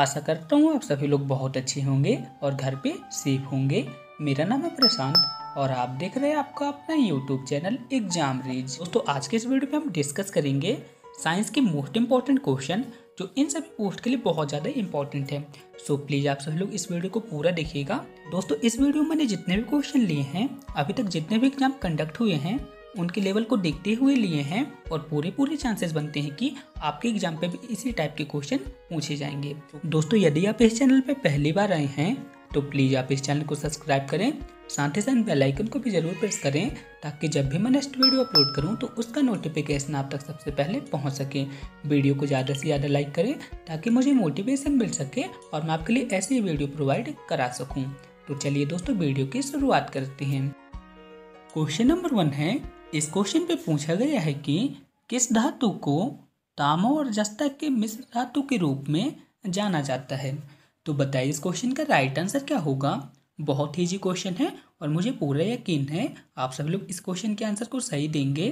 आशा करता हूँ आप सभी लोग बहुत अच्छे होंगे और घर पे सेफ होंगे मेरा नाम है प्रशांत और आप देख रहे हैं आपका अपना यूट्यूब चैनल एग्जाम रीज दोस्तों आज के इस वीडियो में हम डिस्कस करेंगे साइंस के मोस्ट इम्पॉर्टेंट क्वेश्चन जो इन सभी पोस्ट के लिए बहुत ज़्यादा इम्पॉर्टेंट है सो so, प्लीज़ आप सभी लोग इस वीडियो को पूरा देखिएगा दोस्तों इस वीडियो में मैंने जितने भी क्वेश्चन लिए हैं अभी तक जितने भी एग्जाम कंडक्ट हुए हैं उनके लेवल को देखते हुए लिए हैं और पूरे पूरे चांसेस बनते हैं कि आपके एग्जाम पे भी इसी टाइप के क्वेश्चन पूछे जाएंगे दोस्तों यदि आप इस चैनल पे पहली बार आए हैं तो प्लीज़ आप इस चैनल को सब्सक्राइब करें साथ ही साथ बेल आइकन को भी ज़रूर प्रेस करें ताकि जब भी मैं नेक्स्ट वीडियो अपलोड करूं तो उसका नोटिफिकेशन आप तक सबसे पहले पहुंच सके वीडियो को ज़्यादा से ज़्यादा लाइक करें ताकि मुझे मोटिवेशन मिल सके और मैं आपके लिए ऐसी वीडियो प्रोवाइड करा सकूँ तो चलिए दोस्तों वीडियो की शुरुआत करते हैं क्वेश्चन नंबर वन है इस क्वेश्चन पे पूछा गया है कि किस धातु को तामो और जस्ता के मिश्र धातु के रूप में जाना जाता है तो बताइए इस क्वेश्चन का राइट आंसर क्या होगा बहुत ही जी क्वेश्चन है और मुझे पूरा यकीन है आप सब लोग इस क्वेश्चन के आंसर को सही देंगे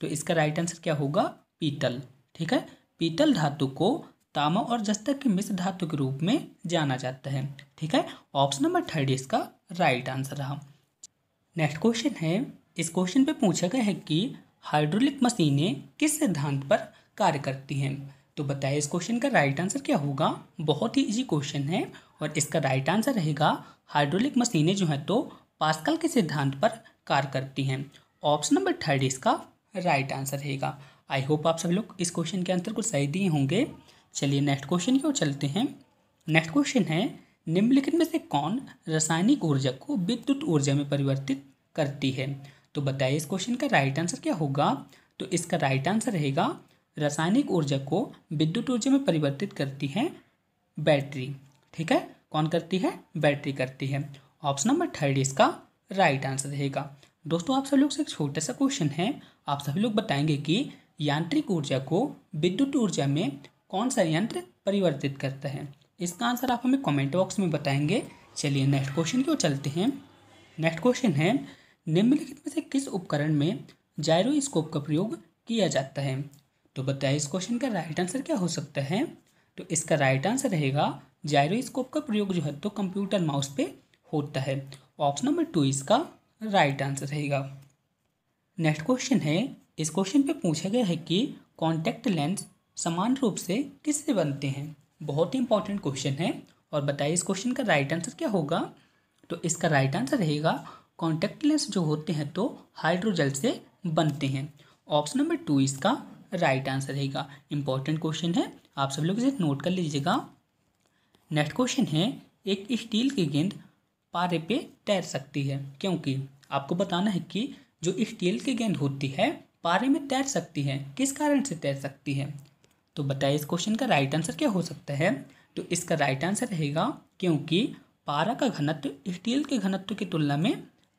तो इसका राइट आंसर क्या होगा पीतल ठीक है पीतल धातु को तामा और जस्ता के मिश्र धातु के रूप में जाना जाता है ठीक है ऑप्शन नंबर थर्ड इसका राइट आंसर रहा नेक्स्ट क्वेश्चन है इस क्वेश्चन पे पूछा गया है कि हाइड्रोलिक मशीनें किस सिद्धांत पर कार्य करती हैं तो बताए इस क्वेश्चन का राइट आंसर क्या होगा बहुत ही इजी क्वेश्चन है और इसका राइट आंसर रहेगा हाइड्रोलिक मशीनें जो हैं तो पास्कल के सिद्धांत पर कार्य करती हैं ऑप्शन नंबर थर्ड इसका राइट आंसर रहेगा आई होप आप सब लोग इस क्वेश्चन के आंसर को सही दिए होंगे चलिए नेक्स्ट क्वेश्चन की ओर चलते हैं नेक्स्ट क्वेश्चन है निम्नलिखित में से कौन रासायनिक ऊर्जा को विद्युत ऊर्जा में परिवर्तित करती है तो बताइए इस क्वेश्चन का राइट आंसर क्या होगा तो इसका राइट आंसर रहेगा रासायनिक ऊर्जा को विद्युत ऊर्जा में परिवर्तित करती है बैटरी ठीक है कौन करती है बैटरी करती है ऑप्शन नंबर थर्ड इसका राइट आंसर रहेगा दोस्तों आप सभी लोग से एक छोटा सा क्वेश्चन है आप सभी लोग बताएंगे कि यांत्रिक ऊर्जा को विद्युत ऊर्जा में कौन सा यंत्र परिवर्तित करता है इसका आंसर आप हमें कमेंट बॉक्स में बताएंगे चलिए नेक्स्ट क्वेश्चन की ओर चलते हैं नेक्स्ट क्वेश्चन है निम्नलिखित में से किस उपकरण में जायरोस्कोप का प्रयोग किया जाता है तो बताया इस क्वेश्चन का राइट आंसर क्या हो सकता है तो इसका राइट आंसर रहेगा जायरोस्कोप का प्रयोग जो है तो कंप्यूटर माउस पे होता है ऑप्शन नंबर टू इसका राइट आंसर रहेगा नेक्स्ट क्वेश्चन है इस क्वेश्चन पे पूछा गया है कि कॉन्टैक्ट लेंस समान रूप से किससे बनते हैं बहुत ही इंपॉर्टेंट क्वेश्चन है और बताइए इस क्वेश्चन का राइट आंसर क्या होगा तो इसका राइट आंसर रहेगा कॉन्टेक्ट लेंस जो होते हैं तो हाइड्रोजेल से बनते हैं ऑप्शन नंबर टू इसका राइट आंसर रहेगा इंपॉर्टेंट क्वेश्चन है आप सब लोग इसे नोट कर लीजिएगा नेक्स्ट क्वेश्चन है एक स्टील की गेंद पारे पे तैर सकती है क्योंकि आपको बताना है कि जो स्टील की गेंद होती है पारे में तैर सकती है किस कारण से तैर सकती है तो बताइए इस क्वेश्चन का राइट आंसर क्या हो सकता है तो इसका राइट आंसर रहेगा क्योंकि पारा का घनत्व स्टील के घनत्व की तुलना में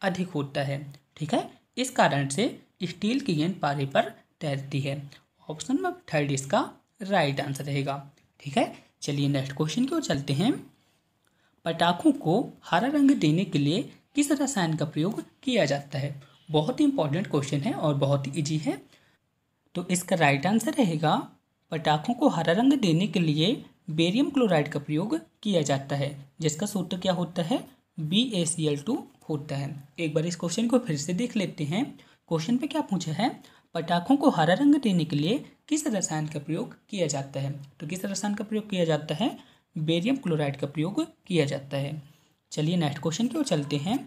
अधिक होता है ठीक है इस कारण से स्टील की गेंद पारे पर तैरती है ऑप्शन नंबर थर्ड इसका राइट आंसर रहेगा ठीक है चलिए नेक्स्ट क्वेश्चन की ओर चलते हैं पटाखों को हरा रंग देने के लिए किस रसायन का प्रयोग किया जाता है बहुत ही इंपॉर्टेंट क्वेश्चन है और बहुत ही ईजी है तो इसका राइट आंसर रहेगा पटाखों को हरा रंग देने के लिए बेरियम क्लोराइड का प्रयोग किया जाता है जिसका सूत्र क्या होता है B A C L two होता है एक बार इस क्वेश्चन को फिर से देख लेते हैं क्वेश्चन पे क्या पूछा है पटाखों को हरा रंग देने के लिए किस रसायन का प्रयोग किया जाता है तो किस रसायन का प्रयोग किया जाता है बेरियम क्लोराइड का प्रयोग किया जाता है चलिए नेक्स्ट क्वेश्चन की ओर चलते हैं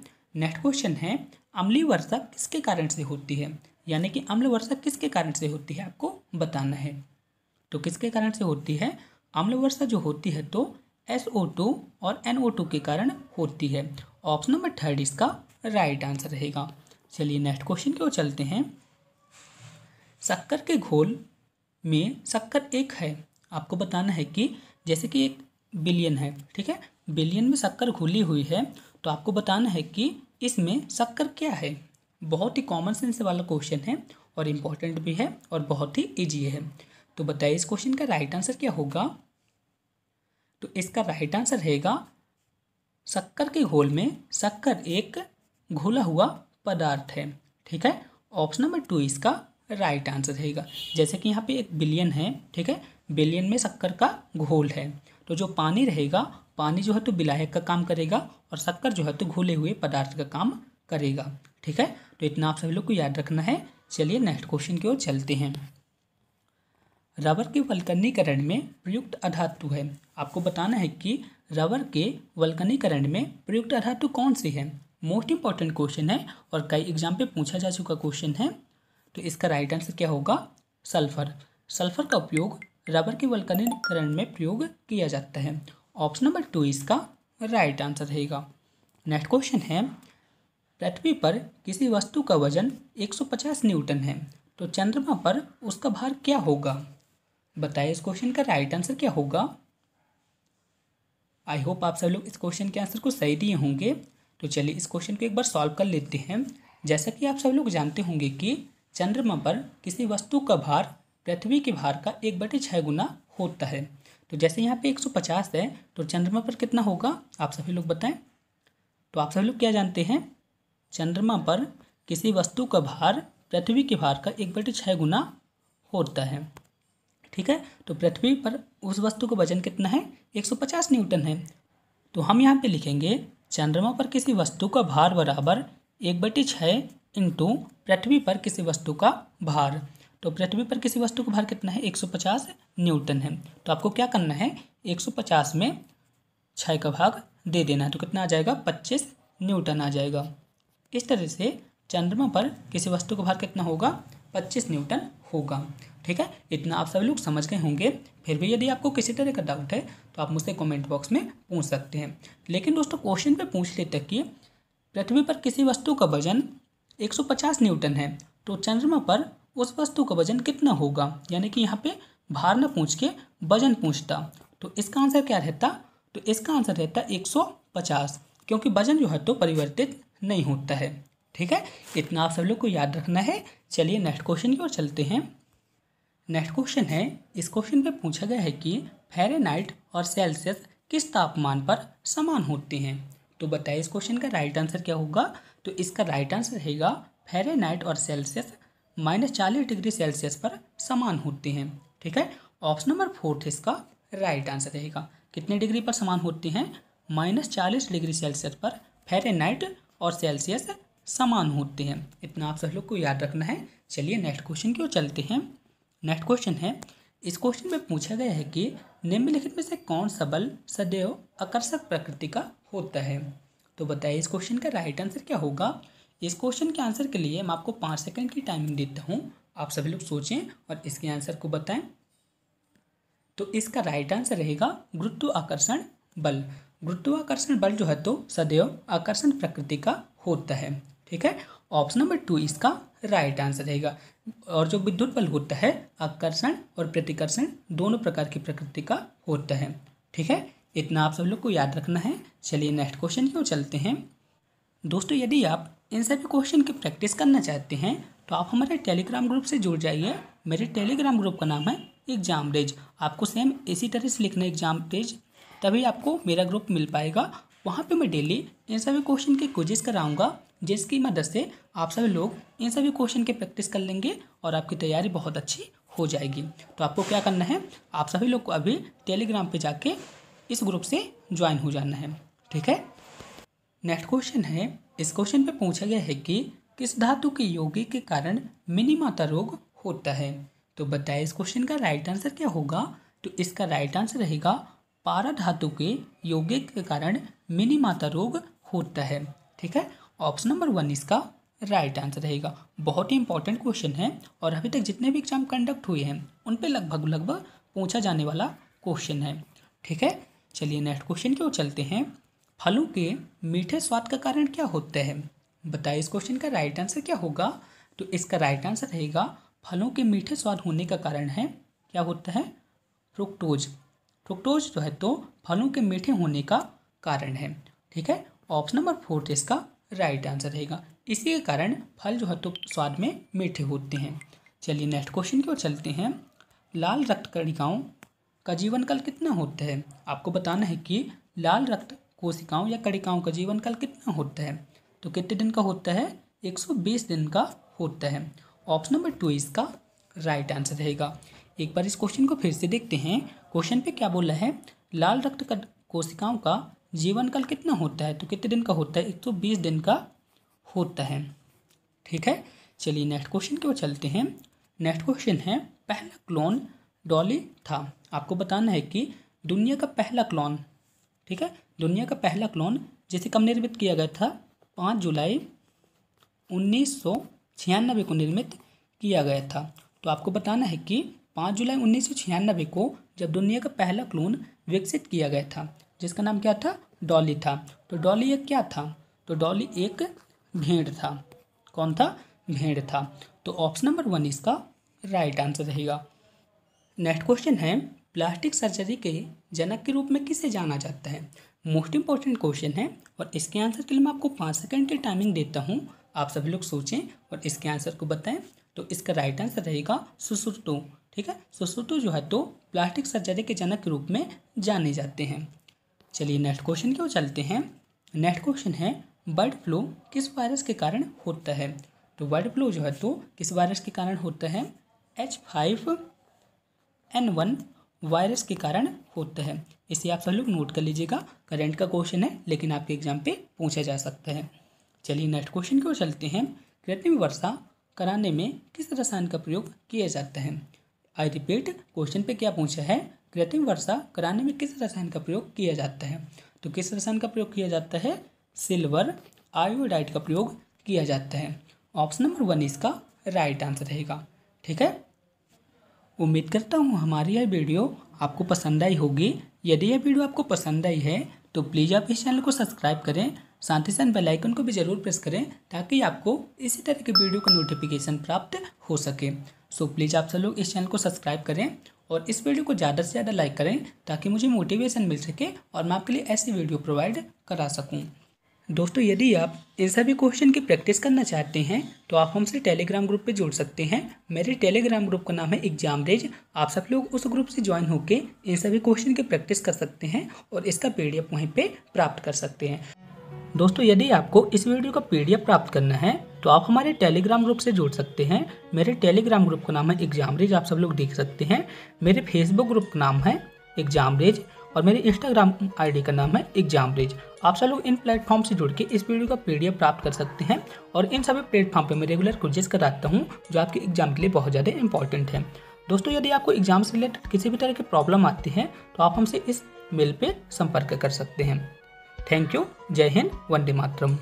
नेक्स्ट क्वेश्चन है अम्लीय वर्षा किसके कारण से होती है यानी कि अम्ल वर्षा किसके कारण से होती है आपको बताना है तो किसके कारण से होती है अम्ल वर्षा जो होती है तो SO2 और NO2 के कारण होती है ऑप्शन नंबर थर्ड इसका राइट आंसर रहेगा चलिए नेक्स्ट क्वेश्चन की ओर चलते हैं शक्कर के घोल में शक्कर एक है आपको बताना है कि जैसे कि एक बिलियन है ठीक है बिलियन में शक्कर घुली हुई है तो आपको बताना है कि इसमें शक्कर क्या है बहुत ही कॉमन सेंस वाला क्वेश्चन है और इम्पॉर्टेंट भी है और बहुत ही ईजी है तो बताइए इस क्वेश्चन का राइट आंसर क्या होगा तो इसका राइट आंसर रहेगा शक्कर के घोल में शक्कर एक घोला हुआ पदार्थ है ठीक है ऑप्शन नंबर टू इसका राइट आंसर रहेगा जैसे कि यहाँ पे एक बिलियन है ठीक है बिलियन में शक्कर का घोल है तो जो पानी रहेगा पानी जो है तो बिलायक का काम करेगा और शक्कर जो है तो घोले हुए पदार्थ का काम करेगा ठीक है तो इतना आप सभी लोग को याद रखना है चलिए नेक्स्ट क्वेश्चन की ओर चलते हैं रबर के वल्कनीकरण में प्रयुक्त अधातु है आपको बताना है कि रबर के वल्कनीकरण में प्रयुक्त अधातु कौन सी है मोस्ट इंपॉर्टेंट क्वेश्चन है और कई एग्जाम पे पूछा जा चुका क्वेश्चन है तो इसका राइट आंसर क्या होगा सल्फर सल्फर का उपयोग रबर के वल्कनीकरण में प्रयोग किया जाता है ऑप्शन नंबर टू इसका राइट आंसर रहेगा नेक्स्ट क्वेश्चन है पृथ्वी पर किसी वस्तु का वजन 150 न्यूटन है तो चंद्रमा पर उसका भार क्या होगा बताइए इस क्वेश्चन का राइट आंसर क्या होगा आई होप आप सब लोग इस क्वेश्चन के आंसर को सही दिए होंगे तो चलिए इस क्वेश्चन को एक बार सॉल्व कर लेते हैं जैसा कि आप सब लोग जानते होंगे कि चंद्रमा पर किसी वस्तु का भार पृथ्वी के भार का एक बटे छः गुना होता है तो जैसे यहाँ पे 150 है तो चंद्रमा पर कितना होगा आप सभी लोग बताएं तो आप सभी लोग क्या जानते हैं चंद्रमा पर किसी वस्तु का भार पृथ्वी के भार का एक बटे छः गुना होता है ठीक है तो पृथ्वी पर उस वस्तु का वजन कितना है 150 न्यूटन है तो हम यहाँ पे लिखेंगे चंद्रमा पर किसी वस्तु का भार बराबर एक बटी छः इंटू पृथ्वी पर किसी वस्तु का भार तो पृथ्वी पर किसी वस्तु का भार कितना है 150 न्यूटन है तो आपको क्या करना है 150 में छः का भाग दे देना है तो कितना आ जाएगा पच्चीस न्यूटन आ जाएगा इस तरह से चंद्रमा पर किसी वस्तु का भार कितना होगा पच्चीस न्यूटन होगा ठीक है इतना आप सभी लोग समझ गए होंगे फिर भी यदि आपको किसी तरह का डाउट है तो आप मुझसे कमेंट बॉक्स में पूछ सकते हैं लेकिन दोस्तों क्वेश्चन पे पूछ लेते कि पृथ्वी पर किसी वस्तु का वजन 150 न्यूटन है तो चंद्रमा पर उस वस्तु का वजन कितना होगा यानी कि यहाँ पे भार न पूछ के वजन पूछता तो इसका आंसर क्या रहता तो इसका आंसर रहता एक क्योंकि वजन जो है तो परिवर्तित नहीं होता है ठीक है इतना आप सब लोग को याद रखना है चलिए नेक्स्ट क्वेश्चन की ओर चलते हैं नेक्स्ट क्वेश्चन है इस क्वेश्चन पे पूछा गया है कि फेरेनाइट और सेल्सियस किस तापमान पर समान होते हैं तो बताइए इस क्वेश्चन का राइट आंसर क्या होगा तो इसका राइट आंसर रहेगा फेरेनाइट और सेल्सियस माइनस चालीस डिग्री सेल्सियस पर समान होते हैं ठीक है ऑप्शन नंबर फोर्थ इसका राइट आंसर रहेगा कितने डिग्री पर समान होते हैं माइनस चालीस डिग्री सेल्सियस पर फेरेनाइट और सेल्सियस समान होते हैं इतना आप सब लोग को याद रखना है चलिए नेक्स्ट क्वेश्चन की ओर चलते हैं नेक्स्ट क्वेश्चन है इस क्वेश्चन में पूछा गया है कि निम्नलिखित में से कौन सा बल सदैव आकर्षक प्रकृति का होता है तो बताइए इस क्वेश्चन का राइट आंसर क्या होगा इस क्वेश्चन के आंसर के लिए मैं आपको पाँच सेकंड की टाइमिंग देता हूँ आप सभी लोग सोचें और इसके आंसर को बताएं तो इसका राइट आंसर रहेगा गुरुत्वाकर्षण बल गुरुत्वाकर्षण बल जो है तो सदैव आकर्षण प्रकृति का होता है ठीक है ऑप्शन नंबर टू इसका राइट आंसर रहेगा और जो विद्युत बल होता है आकर्षण और प्रतिकर्षण दोनों प्रकार की प्रकृति का होता है ठीक है इतना आप सब लोग को याद रखना है चलिए नेक्स्ट क्वेश्चन क्यों चलते हैं दोस्तों यदि आप इन सभी क्वेश्चन की प्रैक्टिस करना चाहते हैं तो आप हमारे टेलीग्राम ग्रुप से जुड़ जाइए मेरे टेलीग्राम ग्रुप का नाम है एग्जाम डेज आपको सेम इसी तरह से लिखना एग्जाम डेज तभी आपको मेरा ग्रुप मिल पाएगा वहाँ पे मैं डेली इन सभी क्वेश्चन के क्विजेस कराऊंगा जिसकी मदद से आप सभी लोग इन सभी क्वेश्चन की प्रैक्टिस कर लेंगे और आपकी तैयारी बहुत अच्छी हो जाएगी तो आपको क्या करना है आप सभी लोग को अभी टेलीग्राम पे जाके इस ग्रुप से ज्वाइन हो जाना है ठीक है नेक्स्ट क्वेश्चन है इस क्वेश्चन पर पूछा गया है कि किस धातु के योगी के कारण मिनीमाता रोग होता है तो बताइए इस क्वेश्चन का राइट आंसर क्या होगा तो इसका राइट आंसर रहेगा पारा धातु के यौगिक के कारण मिनी माता रोग होता है ठीक है ऑप्शन नंबर वन इसका राइट आंसर रहेगा बहुत ही इंपॉर्टेंट क्वेश्चन है और अभी तक जितने भी एग्जाम कंडक्ट हुए हैं उन पे लगभग लगभग पूछा जाने वाला क्वेश्चन है ठीक है चलिए नेक्स्ट क्वेश्चन की ओर चलते हैं फलों के मीठे स्वाद का कारण क्या होता है बताइए इस क्वेश्चन का राइट आंसर क्या होगा तो इसका राइट आंसर रहेगा फलों के मीठे स्वाद होने का कारण है क्या होता है फ्रुक्टोज फ्रुक्टोज जो है तो फलों के मीठे होने का कारण है ठीक है ऑप्शन नंबर फोर्थ इसका राइट आंसर रहेगा इसी के कारण फल जो है तो स्वाद में मीठे होते हैं चलिए नेक्स्ट क्वेश्चन की ओर चलते हैं लाल रक्त कणिकाओं का जीवन काल कितना होता है आपको बताना है कि लाल रक्त कोशिकाओं या कणिकाओं का जीवन काल कितना होता है तो कितने दिन का होता है 120 दिन का होता है ऑप्शन नंबर टू इसका राइट आंसर रहेगा एक बार इस क्वेश्चन को फिर से देखते हैं क्वेश्चन पे क्या बोला है लाल रक्त कोशिकाओं का जीवन काल कितना होता है तो कितने दिन का होता है एक सौ बीस दिन का होता है ठीक है चलिए नेक्स्ट क्वेश्चन की ओर चलते हैं नेक्स्ट क्वेश्चन है पहला क्लोन डॉली था आपको बताना है कि दुनिया का पहला क्लोन ठीक है दुनिया का पहला क्लोन जिसे कब निर्मित किया गया था पाँच जुलाई उन्नीस सौ छियानबे को निर्मित किया गया था तो आपको बताना है कि पाँच जुलाई उन्नीस सौ छियानबे को जब दुनिया का पहला क्लोन विकसित किया गया था जिसका नाम क्या था डॉली था तो डॉली एक क्या था तो डॉली एक भेड़ था कौन था भेड़ था तो ऑप्शन नंबर वन इसका राइट आंसर रहेगा नेक्स्ट क्वेश्चन है प्लास्टिक सर्जरी के जनक के रूप में किसे जाना जाता है मोस्ट इंपॉर्टेंट क्वेश्चन है और इसके आंसर के लिए मैं आपको पाँच सेकंड की टाइमिंग देता हूँ आप सभी लोग सोचें और इसके आंसर को बताएं तो इसका राइट आंसर रहेगा सुसुरटो ठीक है सुसुटो जो है तो प्लास्टिक सर्जरी के जनक के रूप में जाने जाते हैं चलिए नेक्स्ट क्वेश्चन की ओर चलते हैं नेक्स्ट क्वेश्चन है बर्ड फ्लू किस वायरस के कारण होता है तो बर्ड फ्लू जो है तो किस वायरस के कारण होता है H five N one virus के कारण होता है इसे आप सब लोग नोट कर लीजिएगा करंट का क्वेश्चन है लेकिन आपके एग्जाम पे पूछा जा सकता है चलिए नेक्स्ट क्वेश्चन की ओर चलते हैं कृत्रिम वर्षा कराने में किस रसायन का प्रयोग किया जाता है आई रिपीट क्वेश्चन पे क्या पूछा है कृत्रिम वर्षा कराने में किस रसायन का प्रयोग किया जाता है तो किस रसायन का प्रयोग किया जाता है सिल्वर आयोडाइड का प्रयोग किया जाता है ऑप्शन नंबर वन इसका राइट आंसर रहेगा ठीक है उम्मीद करता हूँ हमारी यह वीडियो आपको पसंद आई होगी यदि यह वीडियो आपको पसंद आई है तो प्लीज़ आप इस चैनल को सब्सक्राइब करें साथ ही साथ बेलाइकन को भी ज़रूर प्रेस करें ताकि आपको इसी तरह के वीडियो का नोटिफिकेशन प्राप्त हो सके सो प्लीज़ आप सब लोग इस चैनल को सब्सक्राइब करें और इस वीडियो को ज़्यादा से ज़्यादा लाइक करें ताकि मुझे मोटिवेशन मिल सके और मैं आपके लिए ऐसी वीडियो प्रोवाइड करा सकूँ दोस्तों यदि आप इन सभी क्वेश्चन की प्रैक्टिस करना चाहते हैं तो आप हमसे टेलीग्राम ग्रुप पे जुड़ सकते हैं मेरे टेलीग्राम ग्रुप का नाम है एग्जाम रेज आप सब लोग उस ग्रुप से ज्वाइन होकर इन सभी क्वेश्चन की प्रैक्टिस कर सकते हैं और इसका पीडीएफ वहीं पे प्राप्त कर सकते हैं दोस्तों यदि आपको इस वीडियो का पीडीएफ प्राप्त करना है तो आप हमारे टेलीग्राम ग्रुप से जुड़ सकते हैं मेरे टेलीग्राम ग्रुप का नाम है एग्जाम रेज आप सब लोग देख सकते हैं मेरे फेसबुक ग्रुप का नाम है एग्जाम रेज और मेरे इंस्टाग्राम आईडी का नाम है एग्जाम रेज आप सब लोग इन प्लेटफॉर्म से जुड़ के इस वीडियो का पी प्राप्त कर सकते हैं और इन सभी प्लेटफॉर्म पर मैं रेगुलर कोर्जेस कराता हूँ जो आपके एग्जाम के लिए बहुत ज़्यादा इंपॉर्टेंट है दोस्तों यदि आपको एग्जाम से रिलेटेड किसी भी तरह की प्रॉब्लम आती है तो आप हमसे इस मेल पर संपर्क कर सकते हैं थैंक यू जय हिंद वंदे मातरम